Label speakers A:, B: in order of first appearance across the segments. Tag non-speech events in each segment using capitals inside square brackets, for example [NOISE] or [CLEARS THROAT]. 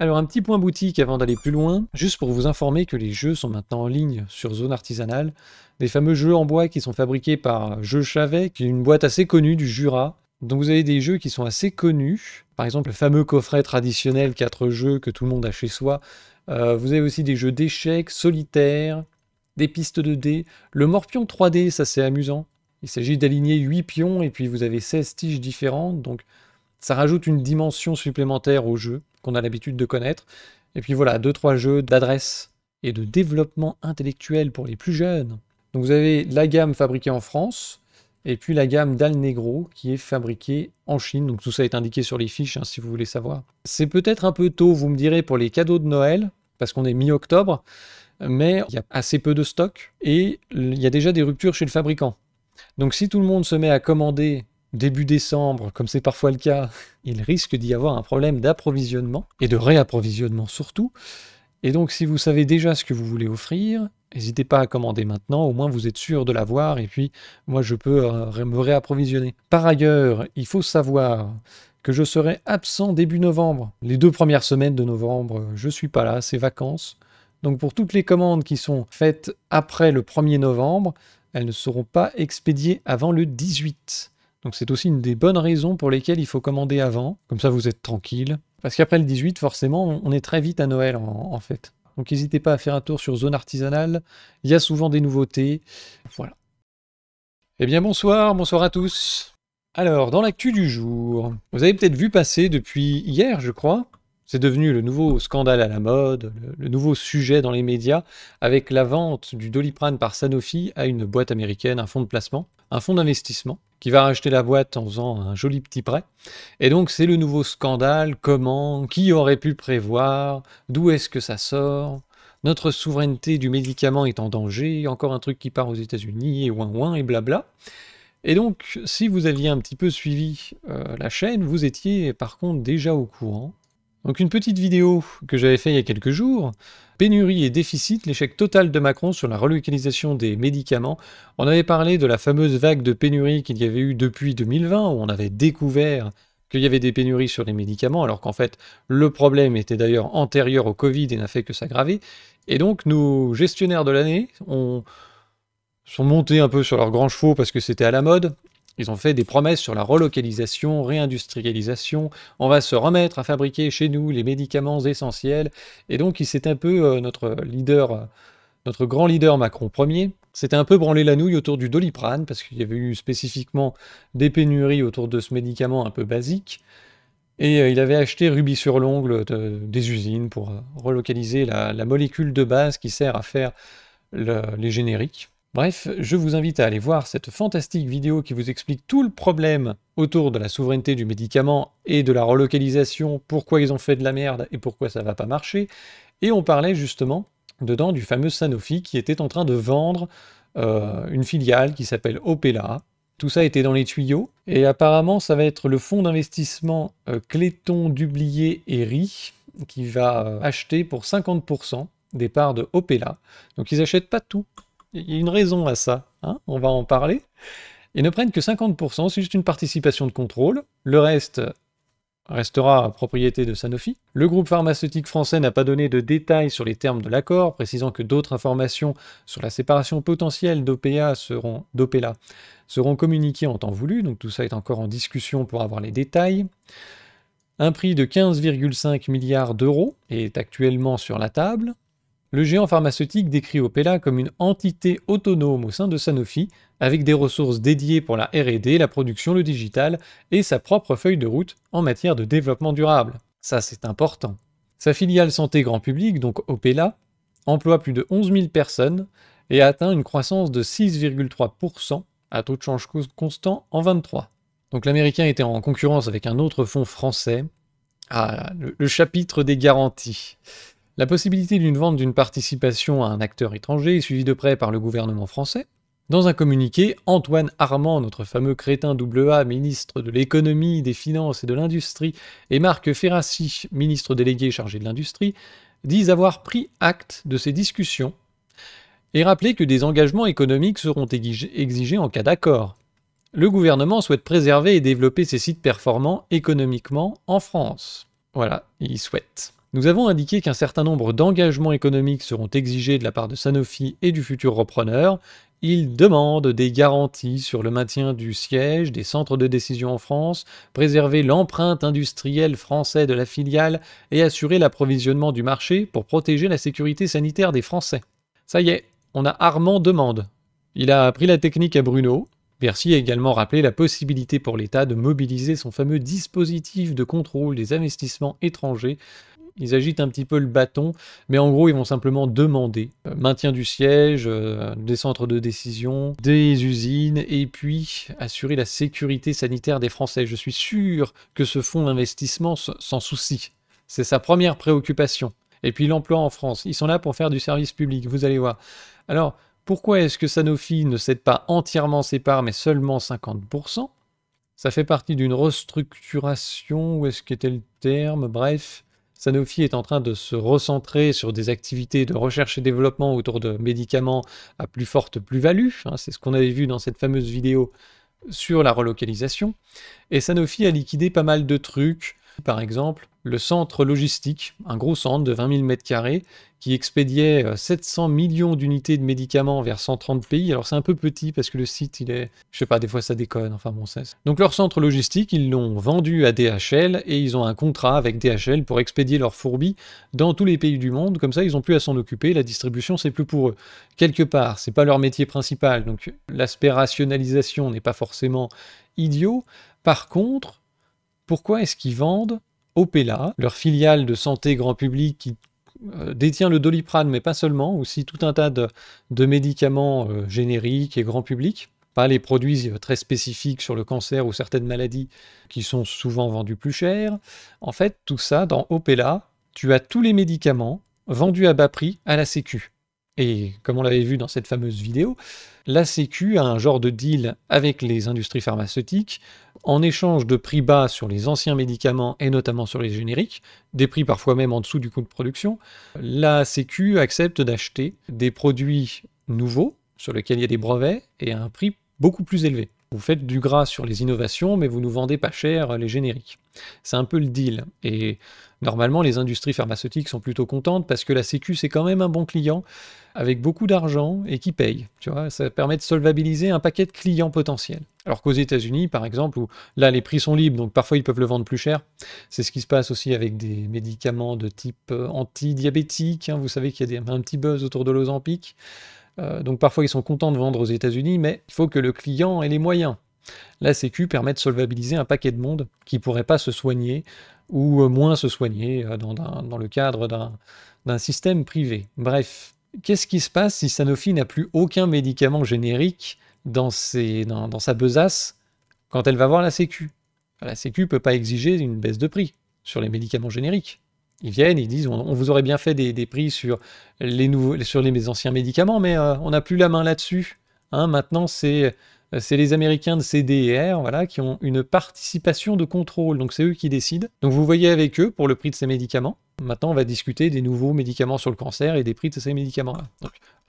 A: Alors un petit point boutique avant d'aller plus loin, juste pour vous informer que les jeux sont maintenant en ligne sur Zone Artisanale, des fameux jeux en bois qui sont fabriqués par Jeux Chavet, qui est une boîte assez connue du Jura. Donc vous avez des jeux qui sont assez connus, par exemple le fameux coffret traditionnel 4 jeux que tout le monde a chez soi. Euh, vous avez aussi des jeux d'échecs, solitaires, des pistes de dés, le morpion 3D, ça c'est amusant. Il s'agit d'aligner 8 pions et puis vous avez 16 tiges différentes, donc ça rajoute une dimension supplémentaire au jeu qu'on a l'habitude de connaître. Et puis voilà, deux trois jeux d'adresse et de développement intellectuel pour les plus jeunes. Donc vous avez la gamme fabriquée en France et puis la gamme Dal Negro qui est fabriquée en Chine. Donc tout ça est indiqué sur les fiches hein, si vous voulez savoir. C'est peut-être un peu tôt, vous me direz, pour les cadeaux de Noël parce qu'on est mi-octobre, mais il y a assez peu de stock et il y a déjà des ruptures chez le fabricant. Donc si tout le monde se met à commander début décembre, comme c'est parfois le cas, il risque d'y avoir un problème d'approvisionnement et de réapprovisionnement surtout. Et donc si vous savez déjà ce que vous voulez offrir, n'hésitez pas à commander maintenant, au moins vous êtes sûr de l'avoir et puis moi je peux euh, me réapprovisionner. Par ailleurs, il faut savoir que je serai absent début novembre. Les deux premières semaines de novembre, je suis pas là, c'est vacances. Donc pour toutes les commandes qui sont faites après le 1er novembre, elles ne seront pas expédiées avant le 18. Donc c'est aussi une des bonnes raisons pour lesquelles il faut commander avant, comme ça vous êtes tranquille. Parce qu'après le 18, forcément, on est très vite à Noël en, fait. Donc n'hésitez pas à faire un tour sur Zone Artisanale, il y a souvent des nouveautés. Voilà. Eh bien bonsoir, bonsoir à tous. Alors, dans l'actu du jour, vous avez peut-être vu passer depuis hier, je crois, c'est devenu le nouveau scandale à la mode, le, nouveau sujet dans les médias, avec la vente du Doliprane par Sanofi à une boîte américaine, un fonds de placement, un fonds d'investissement, qui va racheter la boîte en faisant un joli petit prêt. Et donc c'est le nouveau scandale, comment, qui aurait pu prévoir, d'où est-ce que ça sort, notre souveraineté du médicament est en danger, encore un truc qui part aux États-Unis, et ouin ouin, et blabla. Et donc, si vous aviez un petit peu suivi euh, la chaîne, vous étiez par contre déjà au courant donc une petite vidéo que j'avais fait il y a quelques jours, pénurie et déficit, l'échec total de Macron sur la relocalisation des médicaments. On avait parlé de la fameuse vague de pénurie qu'il y avait eu depuis 2020, où on avait découvert qu'il y avait des pénuries sur les médicaments, alors qu'en fait le problème était d'ailleurs antérieur au Covid et n'a fait que s'aggraver. Et donc nos gestionnaires de l'année ont... sont montés un peu sur leurs grands chevaux parce que c'était à la mode, ils ont fait des promesses sur la relocalisation, réindustrialisation, on va se remettre à fabriquer chez nous les médicaments essentiels. Et donc, s'est un peu euh, notre leader, notre grand leader Macron premier, c'était un peu branlé la nouille autour du doliprane, parce qu'il y avait eu spécifiquement des pénuries autour de ce médicament un peu basique. Et euh, il avait acheté rubis sur l'ongle des usines pour euh, relocaliser la, molécule de base qui sert à faire les génériques. Bref, je vous invite à aller voir cette fantastique vidéo qui vous explique tout le problème autour de la souveraineté du médicament et de la relocalisation, pourquoi ils ont fait de la merde et pourquoi ça va pas marcher. Et on parlait justement dedans du fameux Sanofi qui était en train de vendre euh, une filiale qui s'appelle Opela. Tout ça était dans les tuyaux et apparemment ça va être le fonds d'investissement euh, Cléton, Dublier et Rie qui va euh, acheter pour 50% des parts de Opela. Donc ils n'achètent pas tout, il y a une raison à ça, hein on va en parler. Et ne prennent que 50%, c'est juste une participation de contrôle. Le reste restera à propriété de Sanofi. Le groupe pharmaceutique français n'a pas donné de détails sur les termes de l'accord, précisant que d'autres informations sur la séparation potentielle d'OPA seront, seront communiquées en temps voulu, donc tout ça est encore en discussion pour avoir les détails. Un prix de 15,5 milliards d'euros est actuellement sur la table le géant pharmaceutique décrit Opela comme une entité autonome au sein de Sanofi, avec des ressources dédiées pour la RD, la production, le digital et sa propre feuille de route en matière de développement durable. Ça, c'est important. Sa filiale santé grand public, donc Opela, emploie plus de 11 000 personnes et a atteint une croissance de 6,3% à taux de change constant en 23. Donc l'américain était en concurrence avec un autre fonds français. Ah, le chapitre des garanties. La possibilité d'une vente d'une participation à un acteur étranger est suivie de près par le gouvernement français. Dans un communiqué, Antoine Armand, notre fameux crétin AA, ministre de l'économie, des finances et de l'industrie, et Marc Ferrassi, ministre délégué chargé de l'industrie, disent avoir pris acte de ces discussions et rappeler que des engagements économiques seront exigés en cas d'accord. Le gouvernement souhaite préserver et développer ses sites performants économiquement en France. Voilà, il souhaite. Nous avons indiqué qu'un certain nombre d'engagements économiques seront exigés de la part de Sanofi et du futur repreneur. Il demande des garanties sur le maintien du siège des centres de décision en France, préserver l'empreinte industrielle française de la filiale et assurer l'approvisionnement du marché pour protéger la sécurité sanitaire des Français. Ça y est, on a Armand Demande. Il a appris la technique à Bruno, Bercy a également rappelé la possibilité pour l'État de mobiliser son fameux dispositif de contrôle des investissements étrangers ils agitent un petit peu le bâton, mais en gros, ils vont simplement demander euh, maintien du siège, euh, des centres de décision, des usines, et puis assurer la sécurité sanitaire des Français. Je suis sûr que ce fonds d'investissement s'en soucie. C'est sa première préoccupation. Et puis l'emploi en France, ils sont là pour faire du service public, vous allez voir. Alors, pourquoi est-ce que Sanofi ne cède pas entièrement ses parts, mais seulement 50% ça fait partie d'une restructuration, où est-ce qu'était le terme Bref, Sanofi est en train de se recentrer sur des activités de recherche et développement autour de médicaments à plus forte plus-value. Hein, c'est ce qu'on avait vu dans cette fameuse vidéo sur la relocalisation. Et Sanofi a liquidé pas mal de trucs par exemple, le centre logistique, un gros centre de 20 000 m2 qui expédiait 700 euh, millions d'unités de médicaments vers 130 pays. Alors c'est un peu petit parce que le site, il est, je sais pas, des fois ça déconne, enfin bon cesse. Donc leur centre logistique, ils l'ont vendu à DHL et ils ont un contrat avec DHL pour expédier leurs fourbis dans tous les pays du monde. Comme ça, ils n'ont plus à s'en occuper. La distribution, c'est plus pour eux. Quelque part, c'est pas leur métier principal. Donc l'aspect rationalisation n'est pas forcément idiot. Par contre, pourquoi est-ce qu'ils vendent Opella, leur filiale de santé grand public qui euh, détient le doliprane, mais pas seulement, aussi tout un tas de, médicaments euh, génériques et grand public, pas les produits euh, très spécifiques sur le cancer ou certaines maladies qui sont souvent vendus plus cher. En fait, tout ça, dans Opella, tu as tous les médicaments vendus à bas prix à la Sécu. Et comme on l'avait vu dans cette fameuse vidéo, la Sécu a un genre de deal avec les industries pharmaceutiques en échange de prix bas sur les anciens médicaments et notamment sur les génériques, des prix parfois même en dessous du coût de production. La Sécu accepte d'acheter des produits nouveaux sur lesquels il y a des brevets et à un prix beaucoup plus élevé. Vous faites du gras sur les innovations, mais vous nous vendez pas cher les génériques. C'est un peu le deal. Et Normalement, les industries pharmaceutiques sont plutôt contentes parce que la Sécu, c'est quand même un bon client avec beaucoup d'argent et qui paye. Tu vois, ça permet de solvabiliser un paquet de clients potentiels. Alors qu'aux États-Unis, par exemple, où là les prix sont libres, donc parfois ils peuvent le vendre plus cher, c'est ce qui se passe aussi avec des médicaments de type euh, anti Hein. Vous savez qu'il y a un petit buzz autour de l'Ozampique. Euh, donc parfois ils sont contents de vendre aux États-Unis, mais il faut que le client ait les moyens. La Sécu permet de solvabiliser un paquet de monde qui ne pourrait pas se soigner ou euh, moins se soigner euh, dans, le cadre d'un système privé. Bref, qu'est-ce qui se passe si Sanofi n'a plus aucun médicament générique dans, ses, dans, sa besace quand elle va voir la Sécu La Sécu ne peut pas exiger une baisse de prix sur les médicaments génériques. Ils viennent, ils disent on, vous aurait bien fait des, prix sur les, nouveaux, sur les anciens médicaments, mais euh, on n'a plus la main là-dessus. Hein, maintenant, c'est euh, c'est les Américains de CDR, voilà, qui ont une participation de contrôle. Donc c'est eux qui décident. Donc vous voyez avec eux pour le prix de ces médicaments. Maintenant, on va discuter des nouveaux médicaments sur le cancer et des prix de ces médicaments-là.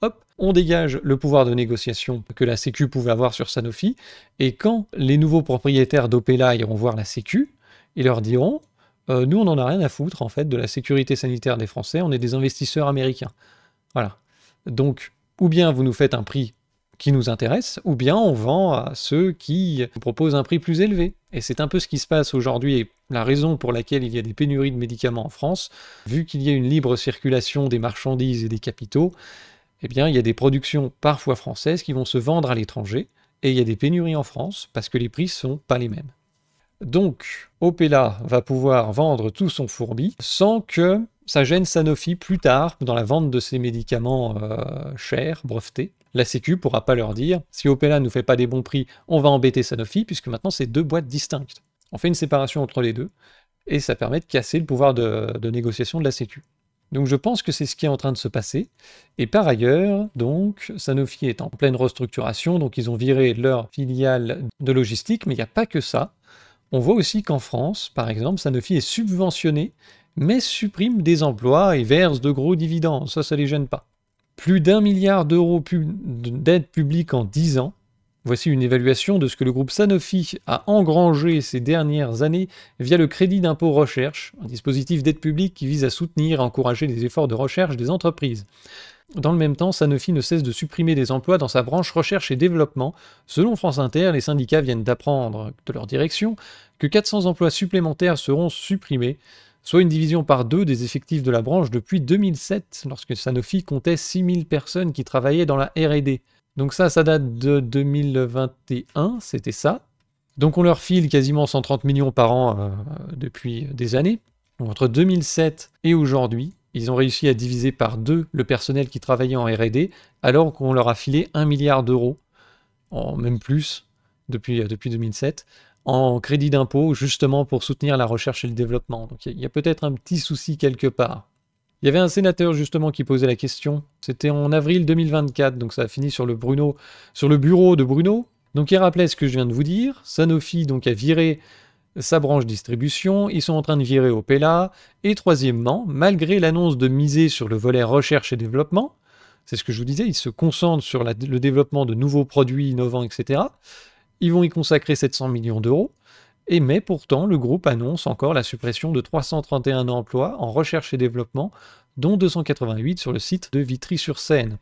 A: hop, on dégage le pouvoir de négociation que la Sécu pouvait avoir sur Sanofi. Et quand les nouveaux propriétaires d'Opela iront voir la Sécu, ils leur diront euh, Nous, on n'en a rien à foutre, en fait, de la sécurité sanitaire des Français. On est des investisseurs américains. Voilà. Donc, ou bien vous nous faites un prix qui nous intéressent, ou bien on vend à ceux qui proposent un prix plus élevé. Et c'est un peu ce qui se passe aujourd'hui et la raison pour laquelle il y a des pénuries de médicaments en France, vu qu'il y a une libre circulation des marchandises et des capitaux, eh bien il y a des productions parfois françaises qui vont se vendre à l'étranger, et il y a des pénuries en France parce que les prix sont pas les mêmes. Donc, Opella va pouvoir vendre tout son fourbi sans que ça gêne Sanofi plus tard dans la vente de ses médicaments euh, chers, brevetés. La Sécu pourra pas leur dire si Opella nous fait pas des bons prix, on va embêter Sanofi, puisque maintenant c'est deux boîtes distinctes. On fait une séparation entre les deux, et ça permet de casser le pouvoir de, négociation de la Sécu. Donc je pense que c'est ce qui est en train de se passer. Et par ailleurs, donc, Sanofi est en pleine restructuration, donc ils ont viré leur filiale de logistique, mais il n'y a pas que ça. On voit aussi qu'en France, par exemple, Sanofi est subventionné mais supprime des emplois et verse de gros dividendes, ça, ça les gêne pas. Plus d'un milliard d'euros d'aides publiques publique en 10 ans, Voici une évaluation de ce que le groupe Sanofi a engrangé ces dernières années via le crédit d'impôt recherche, un dispositif d'aide publique qui vise à soutenir et encourager les efforts de recherche des entreprises. Dans le même temps, Sanofi ne cesse de supprimer des emplois dans sa branche recherche et développement. Selon France Inter, les syndicats viennent d'apprendre de leur direction que 400 emplois supplémentaires seront supprimés, soit une division par deux des effectifs de la branche depuis 2007, lorsque Sanofi comptait 6000 personnes qui travaillaient dans la RD. Donc ça, ça date de 2021, c'était ça. Donc on leur file quasiment 130 millions par an euh, depuis des années. entre 2007 et aujourd'hui, ils ont réussi à diviser par deux le personnel qui travaillait en RD, alors qu'on leur a filé 1 milliard d'euros, en même plus, depuis, euh, depuis 2007 en crédit d'impôt justement pour soutenir la recherche et le développement. Donc il y a, peut-être un petit souci quelque part. Il y avait un sénateur justement qui posait la question. C'était en avril 2024, donc ça a fini sur le, Bruno, sur le bureau de Bruno. Donc il rappelait ce que je viens de vous dire. Sanofi donc a viré sa branche distribution, ils sont en train de virer Opela, Et troisièmement, malgré l'annonce de miser sur le volet recherche et développement, c'est ce que je vous disais, ils se concentrent sur le développement de nouveaux produits innovants, etc. Ils vont y consacrer 700 millions d'euros. Et mais pourtant, le groupe annonce encore la suppression de 331 emplois en recherche et développement, dont 288 sur le site de Vitry-sur-Seine.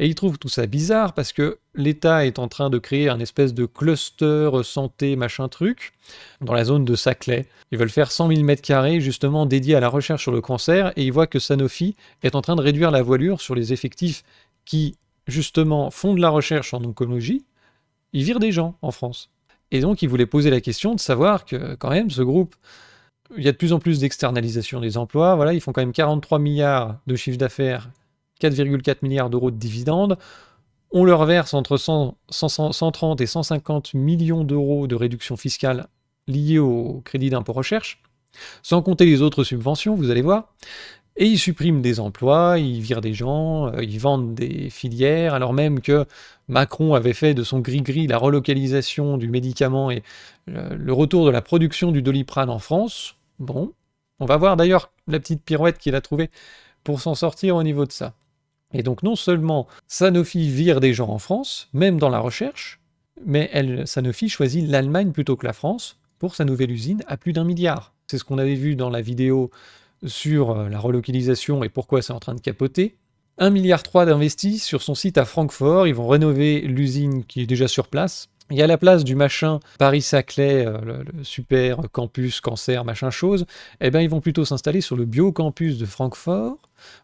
A: Et ils trouvent tout ça bizarre parce que l'État est en train de créer un espèce de cluster santé machin truc dans la zone de Saclay. Ils veulent faire 100 000 mètres carrés justement dédiés à la recherche sur le cancer et ils voient que Sanofi est en train de réduire la voilure sur les effectifs qui justement font de la recherche en oncologie ils virent des gens en France. Et donc, ils voulaient poser la question de savoir que, quand même, ce groupe, il y a de plus en plus d'externalisation des emplois. Voilà, ils font quand même 43 milliards de chiffre d'affaires, 4,4 milliards d'euros de dividendes. On leur verse entre 130 et 150 millions d'euros de réduction fiscale liée au crédit d'impôt recherche, sans compter les autres subventions, vous allez voir. Et ils suppriment des emplois, ils virent des gens, euh, ils vendent des filières, alors même que Macron avait fait de son gris-gris la relocalisation du médicament et le retour de la production du doliprane en France. Bon, on va voir d'ailleurs la petite pirouette qu'il a trouvée pour s'en sortir au niveau de ça. Et donc non seulement Sanofi vire des gens en France, même dans la recherche, mais Sanofi choisit l'Allemagne plutôt que la France pour sa nouvelle usine à plus d'un milliard. C'est ce qu'on avait vu dans la vidéo sur euh, la relocalisation et pourquoi c'est en train de capoter. 1,3 milliard d'investis sur son site à Francfort. Ils vont rénover l'usine qui est déjà sur place. Et à la place du machin Paris-Saclay, euh, le, super campus cancer, machin chose. Eh bien, ils vont plutôt s'installer sur le biocampus de Francfort,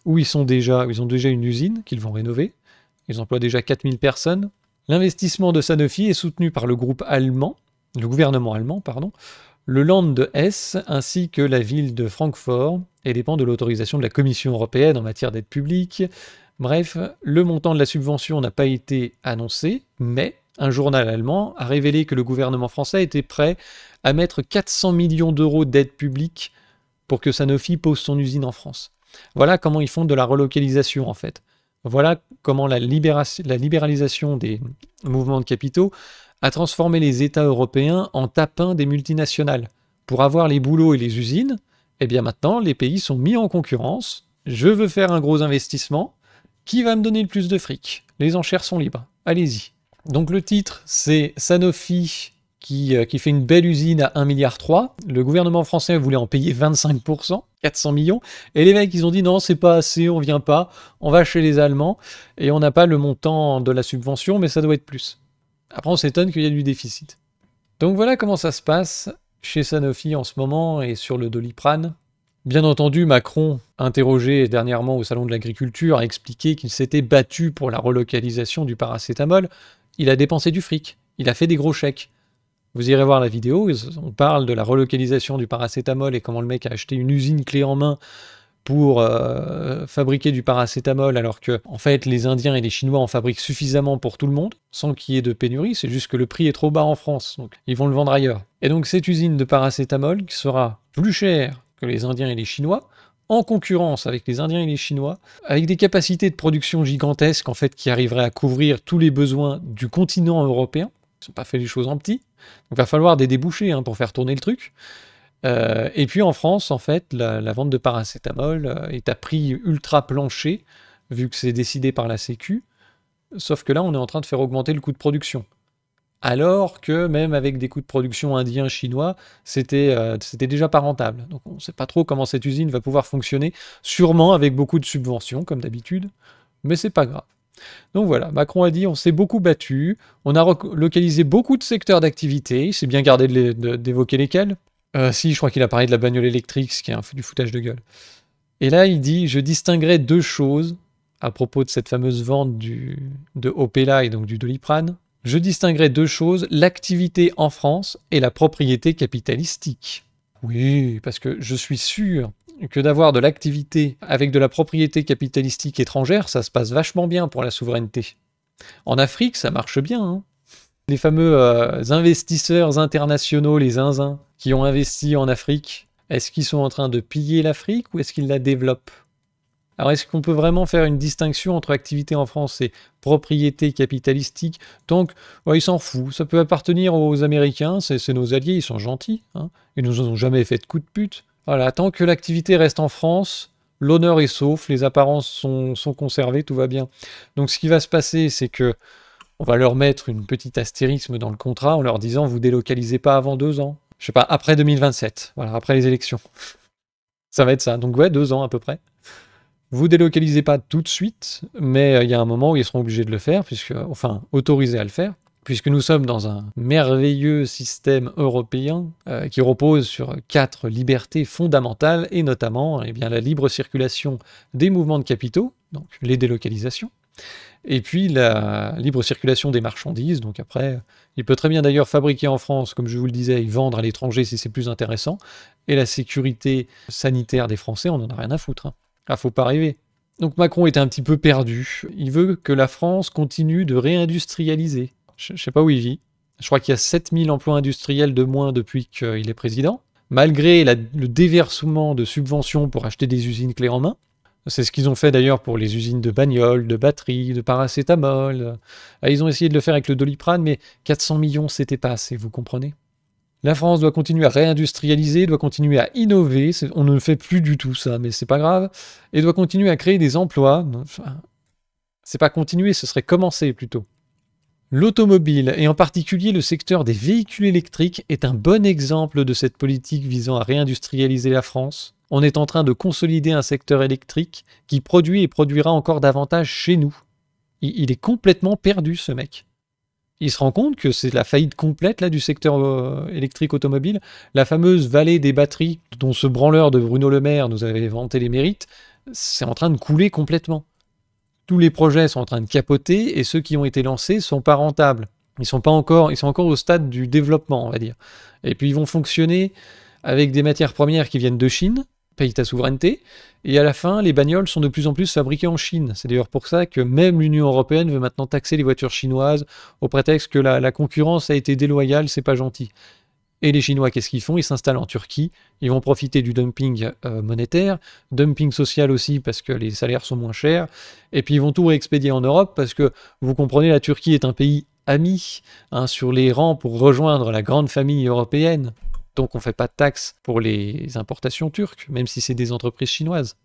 A: où ils, sont déjà, ils ont déjà une usine qu'ils vont rénover. Ils emploient déjà 4000 personnes. L'investissement de Sanofi est soutenu par le groupe allemand, le gouvernement allemand, pardon, le land de Hesse ainsi que la ville de Francfort et dépend de l'autorisation de la Commission européenne en matière d'aide publique. Bref, le montant de la subvention n'a pas été annoncé, mais un journal allemand a révélé que le gouvernement français était prêt à mettre 400 millions d'euros d'aide publique pour que Sanofi pose son usine en France. Voilà comment ils font de la relocalisation en fait. Voilà comment la libéralisation des mouvements de capitaux à transformer les États européens en tapins des multinationales. Pour avoir les boulots et les usines, et eh bien maintenant, les pays sont mis en concurrence. Je veux faire un gros investissement. Qui va me donner le plus de fric Les enchères sont libres. Allez-y. Donc le titre, c'est Sanofi qui, euh, qui, fait une belle usine à 1,3 milliard. Le gouvernement français voulait en payer 25%, 400 millions. Et les mecs, ils ont dit non, c'est pas assez, on vient pas, on va chez les Allemands. Et on n'a pas le montant de la subvention, mais ça doit être plus. Après, on s'étonne qu'il y ait du déficit. Donc voilà comment ça se passe chez Sanofi en ce moment et sur le Doliprane. Bien entendu, Macron, interrogé dernièrement au Salon de l'Agriculture, a expliqué qu'il s'était battu pour la relocalisation du paracétamol. Il a dépensé du fric, il a fait des gros chèques. Vous irez voir la vidéo, on parle de la relocalisation du paracétamol et comment le mec a acheté une usine clé en main pour euh, fabriquer du paracétamol alors que en fait les Indiens et les Chinois en fabriquent suffisamment pour tout le monde sans qu'il y ait de pénurie, c'est juste que le prix est trop bas en France, donc ils vont le vendre ailleurs. Et donc cette usine de paracétamol qui sera plus chère que les Indiens et les Chinois en concurrence avec les Indiens et les Chinois, avec des capacités de production gigantesques en fait qui arriveraient à couvrir tous les besoins du continent européen. Ils n'ont pas fait les choses en petit, donc il va falloir des débouchés hein, pour faire tourner le truc. Euh, et puis en France, en fait, la, vente de paracétamol euh, est à prix ultra plancher, vu que c'est décidé par la Sécu. Sauf que là, on est en train de faire augmenter le coût de production. Alors que même avec des coûts de production indiens, chinois, c'était euh, c'était déjà pas rentable. Donc on ne sait pas trop comment cette usine va pouvoir fonctionner, sûrement avec beaucoup de subventions, comme d'habitude, mais c'est pas grave. Donc voilà, Macron a dit on s'est beaucoup battu, on a localisé beaucoup de secteurs d'activité, il s'est bien gardé d'évoquer lesquels, euh, si, je crois qu'il a parlé de la bagnole électrique, ce qui est un, du foutage de gueule. Et là, il dit Je distinguerai deux choses à propos de cette fameuse vente de Opela et donc du Doliprane. Je distinguerai deux choses l'activité en France et la propriété capitalistique. Oui, parce que je suis sûr que d'avoir de l'activité avec de la propriété capitalistique étrangère, ça se passe vachement bien pour la souveraineté. En Afrique, ça marche bien. Hein. les fameux euh, investisseurs internationaux, les zinzins, qui ont investi en Afrique, est-ce qu'ils sont en train de piller l'Afrique ou est-ce qu'ils la développent alors est-ce qu'on peut vraiment faire une distinction entre activité en France et propriété capitalistique Donc, qu'ils s'en foutent, ça peut appartenir aux Américains, c'est nos alliés, ils sont gentils, hein. ils nous ont jamais fait de coup de pute. Voilà, tant que l'activité reste en France, l'honneur est sauf, les apparences sont, conservées, tout va bien. Donc ce qui va se passer, c'est que on va leur mettre une petite astérisme dans le contrat en leur disant vous délocalisez pas avant deux ans je sais pas, après 2027, voilà, après les élections. ça va être ça. Donc ouais, deux ans à peu près. Vous délocalisez pas tout de suite, mais euh, il y a un moment où ils seront obligés de le faire, puisque, enfin, autorisés à le faire, puisque nous sommes dans un merveilleux système européen euh, qui repose sur quatre libertés fondamentales, et notamment eh bien, la libre circulation des mouvements de capitaux, donc les délocalisations, et puis la libre circulation des marchandises, donc après il peut très bien d'ailleurs fabriquer en France, comme je vous le disais, et vendre à l'étranger si c'est plus intéressant. Et la sécurité sanitaire des Français, on n'en a rien à foutre. Hein. Ah, faut pas rêver. Donc Macron est un petit peu perdu. Il veut que la France continue de réindustrialiser. Je, sais pas où il vit. Je crois qu'il y a 7000 emplois industriels de moins depuis qu'il est président. Malgré le déversement de subventions pour acheter des usines clés en main, c'est ce qu'ils ont fait d'ailleurs pour les usines de bagnoles, de batteries, de paracétamol. Ah, ils ont essayé de le faire avec le doliprane, mais 400 millions, c'était pas assez, vous comprenez La France doit continuer à réindustrialiser, doit continuer à innover. On ne fait plus du tout ça, mais c'est pas grave. Et doit continuer à créer des emplois. Enfin, c'est pas continuer, ce serait commencer plutôt. L'automobile, et en particulier le secteur des véhicules électriques, est un bon exemple de cette politique visant à réindustrialiser la France on est en train de consolider un secteur électrique qui produit et produira encore davantage chez nous. Il, est complètement perdu, ce mec. Il se rend compte que c'est la faillite complète là, du secteur euh, électrique automobile. La fameuse vallée des batteries, dont ce branleur de Bruno Le Maire nous avait vanté les mérites, c'est en train de couler complètement. Tous les projets sont en train de capoter et ceux qui ont été lancés sont pas rentables. Ils sont, pas encore, ils sont encore au stade du développement, on va dire. Et puis ils vont fonctionner avec des matières premières qui viennent de Chine, paye ta souveraineté. Et à la fin, les bagnoles sont de plus en plus fabriquées en Chine. C'est d'ailleurs pour ça que même l'Union européenne veut maintenant taxer les voitures chinoises au prétexte que la, concurrence a été déloyale, c'est pas gentil. Et les Chinois, qu'est-ce qu'ils font Ils s'installent en Turquie, ils vont profiter du dumping euh, monétaire, dumping social aussi parce que les salaires sont moins chers, et puis ils vont tout expédier en Europe parce que, vous comprenez, la Turquie est un pays ami hein, sur les rangs pour rejoindre la grande famille européenne. Donc on ne fait pas de taxes pour les importations turques, même si c'est des entreprises chinoises.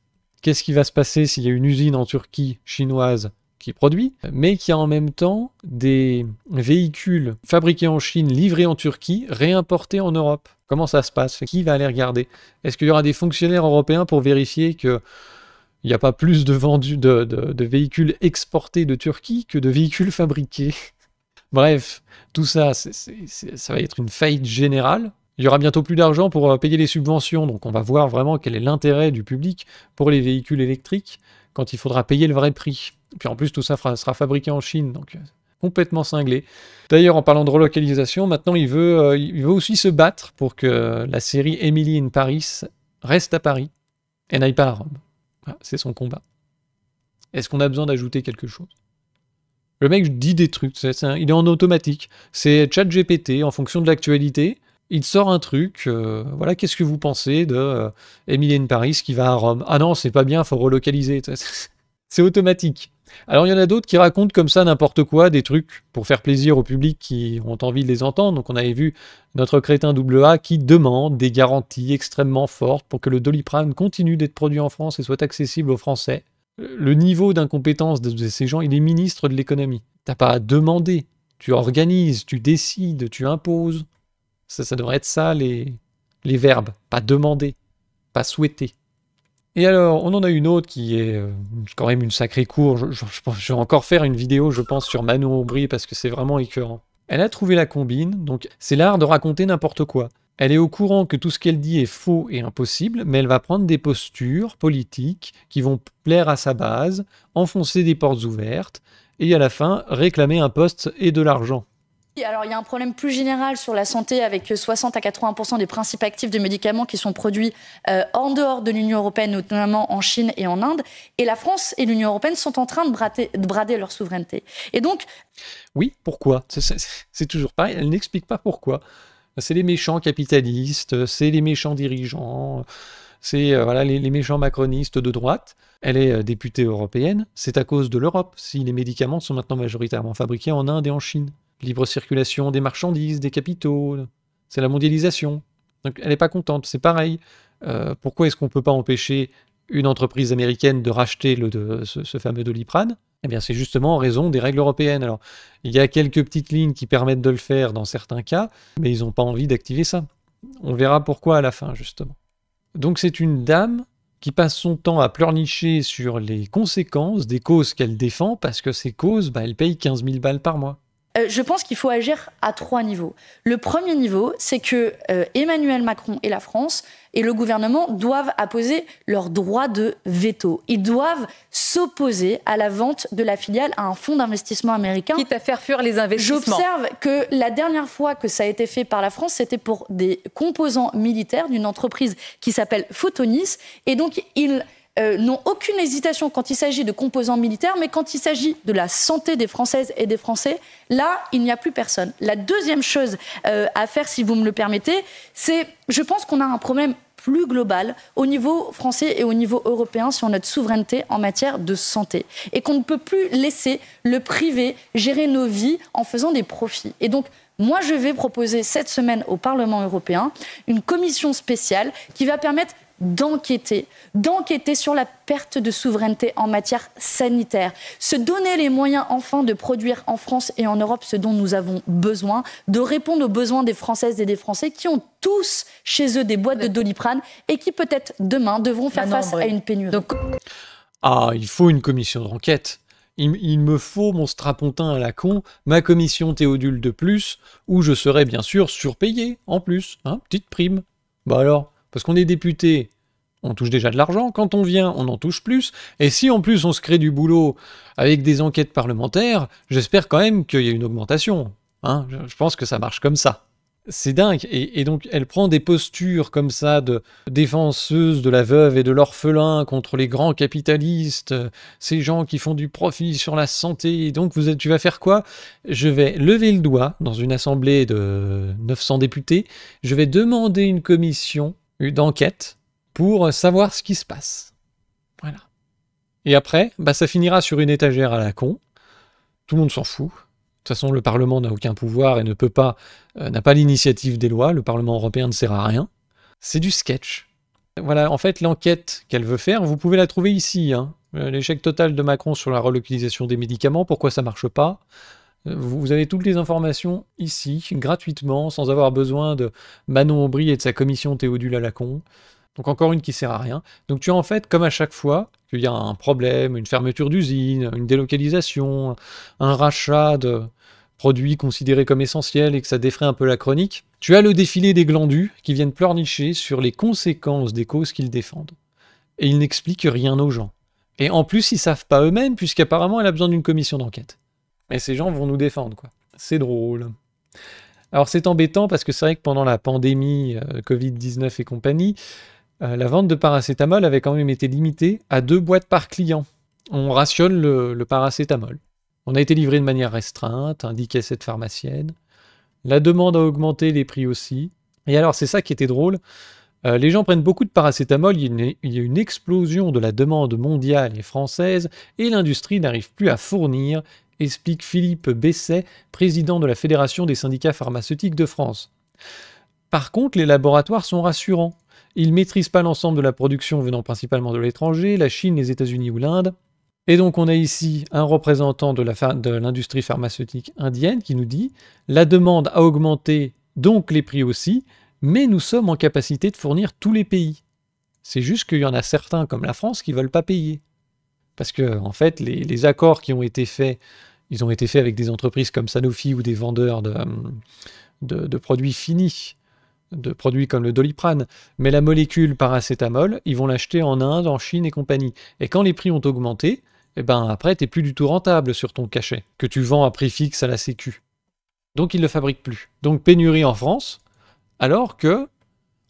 A: Qu'est-ce qui va se passer s'il y a une usine en Turquie chinoise qui produit, mais qui a en même temps des véhicules fabriqués en Chine, livrés en Turquie, réimportés en Europe. Comment ça se passe Qui va aller regarder Est-ce qu'il y aura des fonctionnaires européens pour vérifier que il n'y a pas plus de, de, véhicules exportés de Turquie que de véhicules fabriqués [LAUGHS] Bref, tout ça, ça va être une faillite générale il y aura bientôt plus d'argent pour euh, payer les subventions, donc on va voir vraiment quel est l'intérêt du public pour les véhicules électriques quand il faudra payer le vrai prix. Puis en plus, tout ça sera fabriqué en Chine, donc euh, complètement cinglé. D'ailleurs, en parlant de relocalisation, maintenant il veut, euh, il veut aussi se battre pour que la série Emily in Paris reste à Paris et n'aille pas à Rome. c'est son combat. Est-ce qu'on a besoin d'ajouter quelque chose Le mec dit des trucs, il est en automatique. C'est chat GPT en fonction de l'actualité il sort un truc, euh, voilà, qu'est-ce que vous pensez de euh, Emilienne Paris qui va à Rome Ah non, c'est pas bien, faut relocaliser. [LAUGHS] c'est automatique. Alors il y en a d'autres qui racontent comme ça n'importe quoi, des trucs pour faire plaisir au public qui ont envie de les entendre. Donc on avait vu notre crétin AA qui demande des garanties extrêmement fortes pour que le doliprane continue d'être produit en France et soit accessible aux Français. Euh, le niveau d'incompétence de ces gens, il est ministre de l'économie. T'as pas à demander, tu organises, tu décides, tu imposes. Ça, devrait être ça, les, les verbes. Pas demander, pas souhaiter. Et alors, on en a une autre qui est euh, quand même une sacrée cour. Je, je, vais encore faire une vidéo, je pense, sur Manon Aubry parce que c'est vraiment écœurant. Elle a trouvé la combine, donc c'est l'art de raconter n'importe quoi. Elle est au courant que tout ce qu'elle dit est faux et impossible, mais elle va prendre des postures politiques qui vont plaire à sa base, enfoncer des portes ouvertes, et à la fin réclamer un poste et de l'argent
B: alors il y a un problème plus général sur la santé avec 60 euh, à 80 des principes actifs de médicaments qui sont produits euh, en dehors de l'Union européenne, notamment en Chine et en Inde. Et la France et l'Union européenne sont en train de, brader leur souveraineté. Et donc...
A: Oui, pourquoi C'est toujours pareil, elle n'explique pas pourquoi. C'est les méchants capitalistes, c'est les méchants dirigeants, c'est euh, voilà, les, méchants macronistes de droite. Elle est députée européenne, c'est à cause de l'Europe si les médicaments sont maintenant majoritairement fabriqués en Inde et en Chine. Libre circulation des marchandises, des capitaux, c'est la mondialisation. Donc elle n'est pas contente, c'est pareil. Euh, pourquoi est-ce qu'on ne peut pas empêcher une entreprise américaine de racheter ce, ce, fameux Doliprane Eh bien c'est justement en raison des règles européennes. Alors il y a quelques petites lignes qui permettent de le faire dans certains cas, mais ils n'ont pas envie d'activer ça. On verra pourquoi à la fin justement. Donc c'est une dame qui passe son temps à pleurnicher sur les conséquences des causes qu'elle défend, parce que ces causes, bah, elle paye 15 000 balles par mois.
B: Euh, je pense qu'il faut agir à trois niveaux. Le premier niveau, c'est que euh, Emmanuel Macron et la France et le gouvernement doivent apposer leur droit de veto. Ils doivent s'opposer à la vente de la filiale à un fonds d'investissement américain. Quitte à faire fuir les investissements. J'observe que la dernière fois que ça a été fait par la France, c'était pour des composants militaires d'une entreprise qui s'appelle Photonis. Et donc, ils euh, n'ont aucune hésitation quand il s'agit de composants militaires, mais quand il s'agit de la santé des Françaises et des Français, là, il n'y a plus personne. La deuxième chose euh, à faire, si vous me le permettez, c'est, je pense qu'on a un problème plus global au niveau français et au niveau européen sur notre souveraineté en matière de santé. Et qu'on ne peut plus laisser le privé gérer nos vies en faisant des profits. Et donc, moi, je vais proposer cette semaine au Parlement européen une commission spéciale qui va permettre d'enquêter, d'enquêter sur la perte de souveraineté en matière sanitaire, se donner les moyens enfin de produire en France et en Europe ce dont nous avons besoin, de répondre aux besoins des Françaises et des Français qui ont tous chez eux des boîtes de doliprane et qui peut-être demain devront faire face à une pénurie.
A: Ah, il faut une commission d'enquête. Il, me faut mon strapontin à la con, ma commission Théodule de plus, où je serai bien sûr surpayé en plus, hein, petite prime. Bah alors, parce qu'on est député, on touche déjà de l'argent. Quand on vient, on en touche plus. Et si en plus on se crée du boulot avec des enquêtes parlementaires, j'espère quand même qu'il y a une augmentation. Hein. je pense que ça marche comme ça. C'est dingue. Et, donc elle prend des postures comme ça de défenseuse de la veuve et de l'orphelin contre les grands capitalistes, ces gens qui font du profit sur la santé. donc vous êtes, tu vas faire quoi Je vais lever le doigt dans une assemblée de 900 députés. Je vais demander une commission d'enquête pour savoir ce qui se passe. Voilà. Et après, bah, ça finira sur une étagère à la con. Tout le monde s'en fout. De toute façon, le Parlement n'a aucun pouvoir et ne peut pas, euh, n'a pas l'initiative des lois. Le Parlement européen ne sert à rien. C'est du sketch. Voilà, en fait, l'enquête qu'elle veut faire, vous pouvez la trouver ici. Hein. Euh, l'échec total de Macron sur la relocalisation des médicaments, pourquoi ça marche pas vous avez toutes les informations ici, gratuitement, sans avoir besoin de Manon Aubry et de sa commission Théodule à la con. Donc encore une qui sert à rien. Donc tu as en fait, comme à chaque fois qu'il y a un problème, une fermeture d'usine, une délocalisation, un rachat de produits considérés comme essentiels et que ça défraie un peu la chronique, tu as le défilé des glandus qui viennent pleurnicher sur les conséquences des causes qu'ils défendent. Et ils n'expliquent rien aux gens. Et en plus, ils savent pas eux-mêmes, puisqu'apparemment, elle a besoin d'une commission d'enquête. Mais ces gens vont nous défendre, quoi. C'est drôle. Alors c'est embêtant parce que c'est vrai que pendant la pandémie euh, Covid-19 et compagnie, euh, la vente de paracétamol avait quand même été limitée à deux boîtes par client. On rationne le, paracétamol. On a été livré de manière restreinte, indiquait cette pharmacienne. La demande a augmenté, les prix aussi. Et alors c'est ça qui était drôle. Euh, les gens prennent beaucoup de paracétamol, il y a une explosion de la demande mondiale et française, et l'industrie n'arrive plus à fournir, explique Philippe Besset, président de la Fédération des syndicats pharmaceutiques de France. Par contre, les laboratoires sont rassurants. Ils maîtrisent pas l'ensemble de la production venant principalement de l'étranger, la Chine, les États-Unis ou l'Inde. Et donc on a ici un représentant de l'industrie pharmaceutique indienne qui nous dit la demande a augmenté, donc les prix aussi, mais nous sommes en capacité de fournir tous les pays. C'est juste qu'il y en a certains comme la France qui ne veulent pas payer. Parce que, en fait, les, accords qui ont été faits, ils ont été faits avec des entreprises comme Sanofi ou des vendeurs hum, de, produits finis, de produits comme le doliprane. Mais la molécule paracétamol, ils vont l'acheter en Inde, en Chine et compagnie. Et quand les prix ont augmenté, eh ben après, plus du tout rentable sur ton cachet, que tu vends à prix fixe à la Sécu. Donc, ils ne le fabriquent plus. Donc, pénurie en France, alors que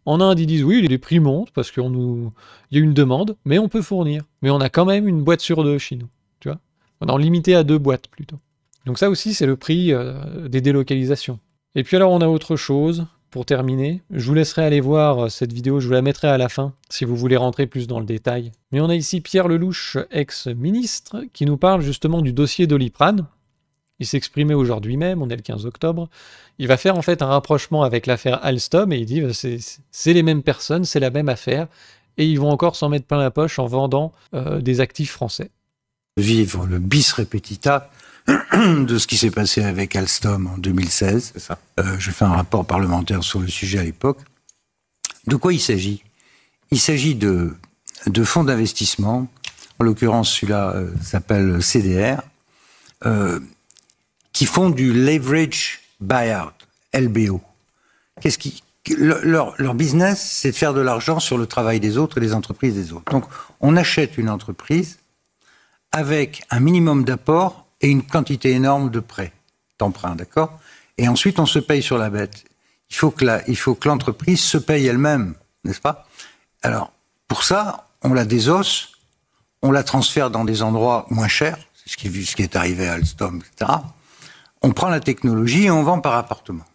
A: en Inde, ils disent oui, les prix montent parce qu'il nous... y a une demande, mais on peut fournir. Mais on a quand même une boîte sur deux chez nous. Tu vois on en limité à deux boîtes plutôt. Donc ça aussi, c'est le prix euh, des délocalisations. Et puis alors, on a autre chose pour terminer. Je vous laisserai aller voir euh, cette vidéo, je vous la mettrai à la fin si vous voulez rentrer plus dans le détail. Mais on a ici Pierre Lelouch, ex-ministre, qui nous parle justement du dossier Doliprane, il s'exprimait aujourd'hui même, on est le 15 octobre, il va faire en fait un rapprochement avec l'affaire Alstom et il dit c'est les mêmes personnes, c'est la même affaire, et ils vont encore s'en mettre plein la poche en vendant euh, des actifs français.
C: Vivre le bis repetita [CLEARS THROAT] de ce qui s'est passé avec Alstom en 2016. Ça. Euh, je fais un rapport parlementaire sur le sujet à l'époque. De quoi il s'agit Il s'agit de, fonds d'investissement, en l'occurrence celui-là euh, s'appelle CDR, qui font du leverage buyout, LBO. Qu'est-ce qui, leur, leur, business, c'est de faire de l'argent sur le travail des autres et les entreprises des autres. Donc, on achète une entreprise avec un minimum d'apport et une quantité énorme de prêts, d'emprunts, d'accord Et ensuite, on se paye sur la bête. Il faut que, la, il faut que l'entreprise se paye elle-même, n'est-ce pas Alors, pour ça, on la désosse, on la transfère dans des endroits moins chers, c'est ce qui, ce qui est arrivé à Alstom, etc on prend la technologie et on vend par appartement.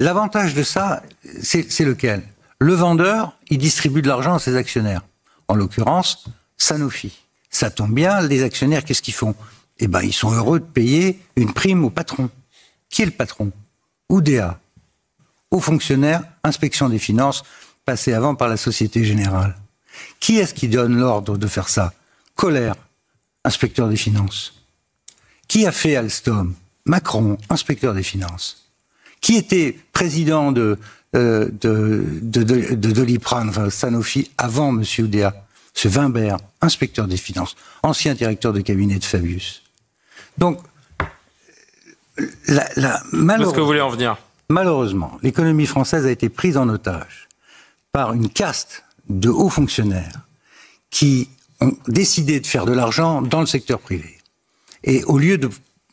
C: L'avantage de ça, c'est lequel Le vendeur, il distribue de l'argent à ses actionnaires. En l'occurrence, Sanofi. Ça tombe bien, les actionnaires, qu'est-ce qu'ils font Eh bien, ils sont heureux de payer une prime au patron. Qui est le patron Oudéa. ou fonctionnaire, inspection des finances, passé avant par la Société Générale. Qui est-ce qui donne l'ordre de faire ça Colère, inspecteur des finances. Qui a fait Alstom Macron, inspecteur des finances, qui était président de, euh, de, de, enfin Sanofi, avant M. Oudéa, ce Wimbert, inspecteur des finances, ancien directeur de cabinet de Fabius. Donc, malheureusement, Malheureusement, l'économie française a été prise en otage par une caste de hauts fonctionnaires qui ont décidé de faire de l'argent dans le secteur privé. Et au lieu de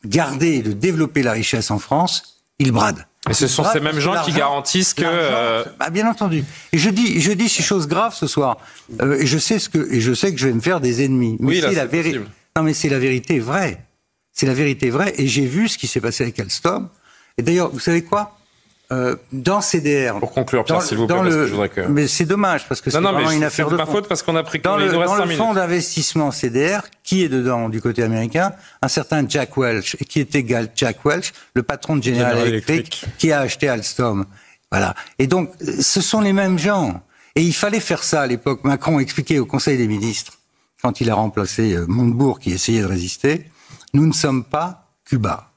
C: garder et de développer la richesse en France, ils bradent. Et ce sont ces mêmes gens qui garantissent
A: que. Euh,
C: bah, bien entendu. Et je dis, je dis ces choses graves ce soir. et euh, je sais ce que, et je sais que je vais me faire des ennemis. Mais oui, la vérité. Non, mais c'est la vérité vraie. C'est la vérité vraie. Et j'ai vu ce qui s'est passé avec Alstom. Et d'ailleurs, vous savez quoi euh, dans CDR. Pour conclure, vous parce le, que je voudrais que. Mais c'est dommage parce que c'est une affaire de. ma faute parce qu'on a pris. Dans le, fonds d'investissement CDR, qui est dedans du côté américain, un certain Jack Welch, qui est égal Jack Welch, le patron de General, Electric, qui a acheté Alstom. Voilà. Et donc, ce sont les mêmes gens. Et il fallait faire ça à l'époque. Macron expliquait au Conseil des ministres, quand il a remplacé euh, Montebourg qui essayait de résister, nous ne sommes pas Cuba.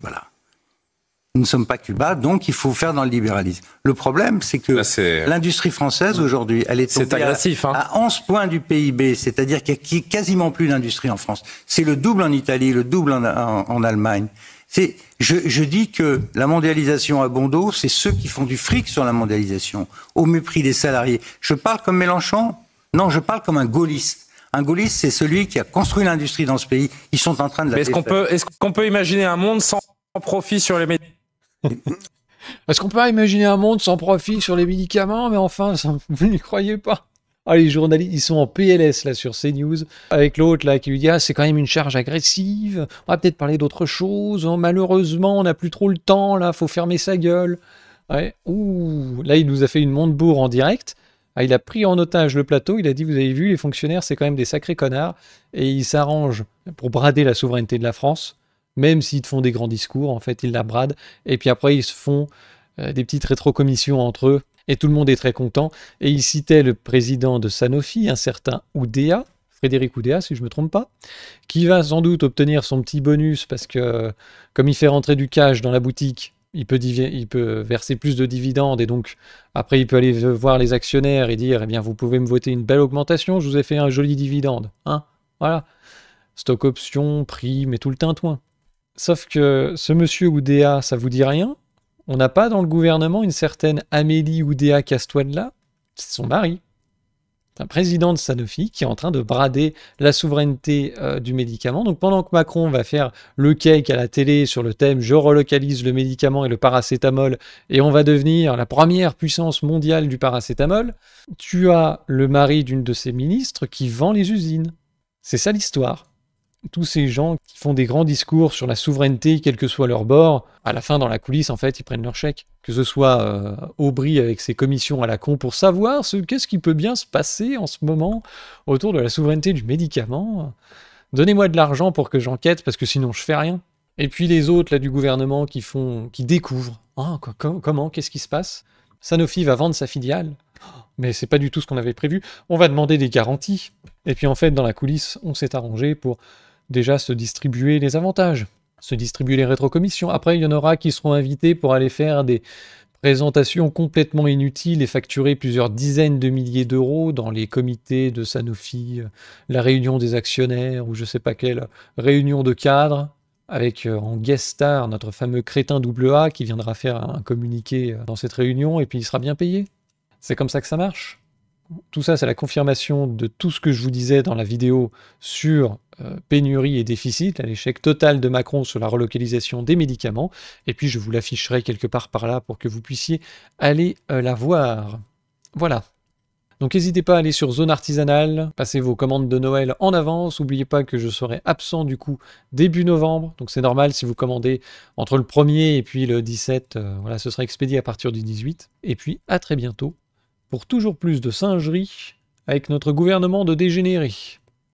C: Voilà. Nous ne sommes pas Cuba, donc il faut faire dans le libéralisme. Le problème, c'est que l'industrie française aujourd'hui, elle est, tombée à, 11 hein. points du PIB, c'est-à-dire qu'il n'y a quasiment plus d'industrie en France. C'est le double en Italie, le double en, Allemagne. je, dis que la mondialisation à bon c'est ceux qui font du fric sur la mondialisation, au mépris des salariés. Je parle comme Mélenchon Non, je parle comme un gaulliste. Un gaulliste, c'est celui qui a construit l'industrie dans ce pays. Ils sont en train de la. Est-ce qu'on peut, est qu'on peut imaginer un monde sans
A: profit sur les médias est-ce qu'on peut imaginer un monde sans profit sur les médicaments Mais enfin, [LAUGHS] vous n'y croyez pas. Ah, les journalistes, ils sont en PLS là sur CNews, avec l'autre là qui lui dit ah, c'est quand même une charge agressive, on va peut-être parler d'autre chose, hein. malheureusement on n'a plus trop le temps là, faut fermer sa gueule. Ouais. Ouh, là il nous a fait une monte-bourre en direct. Ah, il a pris en otage le plateau, il a dit vous avez vu, les fonctionnaires c'est quand même des sacrés connards, et ils s'arrangent pour brader la souveraineté de la France même s'ils te font des grands discours, en fait, ils la bradent, et puis après, ils se font euh, des petites rétrocommissions entre eux, et tout le monde est très content. Et il citait le président de Sanofi, un certain Oudéa, Frédéric Oudéa, si je ne me trompe pas, qui va sans doute obtenir son petit bonus, parce que comme il fait rentrer du cash dans la boutique, il peut, verser plus de dividendes et donc après il peut aller voir les actionnaires et dire eh bien vous pouvez me voter une belle augmentation, je vous ai fait un joli dividende. Hein voilà. Stock option, prix, mais tout le tintouin. Sauf que ce monsieur Oudéa, ça vous dit rien On n'a pas dans le gouvernement une certaine Amélie Oudéa castoine C'est son mari. Un président de Sanofi qui est en train de brader la souveraineté euh, du médicament. Donc pendant que Macron va faire le cake à la télé sur le thème je relocalise le médicament et le paracétamol et on va devenir la première puissance mondiale du paracétamol, tu as le mari d'une de ses ministres qui vend les usines. C'est ça l'histoire tous ces gens qui font des grands discours sur la souveraineté, quel que soit leur bord, à la fin, dans la coulisse, en fait, ils prennent leur chèque. Que ce soit euh, Aubry avec ses commissions à la con pour savoir ce qu'est-ce qui peut bien se passer en ce moment autour de la souveraineté du médicament. Donnez-moi de l'argent pour que j'enquête, parce que sinon je fais rien. Et puis les autres là du gouvernement qui font, qui découvrent. Ah, comment Qu'est-ce qui se passe Sanofi va vendre sa filiale. Mais c'est pas du tout ce qu'on avait prévu. On va demander des garanties. Et puis en fait, dans la coulisse, on s'est arrangé pour déjà se distribuer les avantages, se distribuer les rétrocommissions. Après, il y en aura qui seront invités pour aller faire des présentations complètement inutiles et facturer plusieurs dizaines de milliers d'euros dans les comités de Sanofi, euh, la réunion des actionnaires ou je sais pas quelle réunion de cadre, avec euh, en guest star notre fameux crétin double A qui viendra faire un communiqué euh, dans cette réunion et puis il sera bien payé. C'est comme ça que ça marche tout ça, c'est la confirmation de tout ce que je vous disais dans la vidéo sur euh, pénurie et déficit, l'échec total de Macron sur la relocalisation des médicaments. Et puis, je vous l'afficherai quelque part par là pour que vous puissiez aller euh, la voir. Voilà. Donc n'hésitez pas à aller sur Zone Artisanale, passez vos commandes de Noël en avance, n'oubliez pas que je serai absent du coup début novembre, donc c'est normal si vous commandez entre le 1er et puis le 17, euh, voilà, ce sera expédié à partir du 18. Et puis à très bientôt pour toujours plus de singeries, avec notre gouvernement de dégénérés.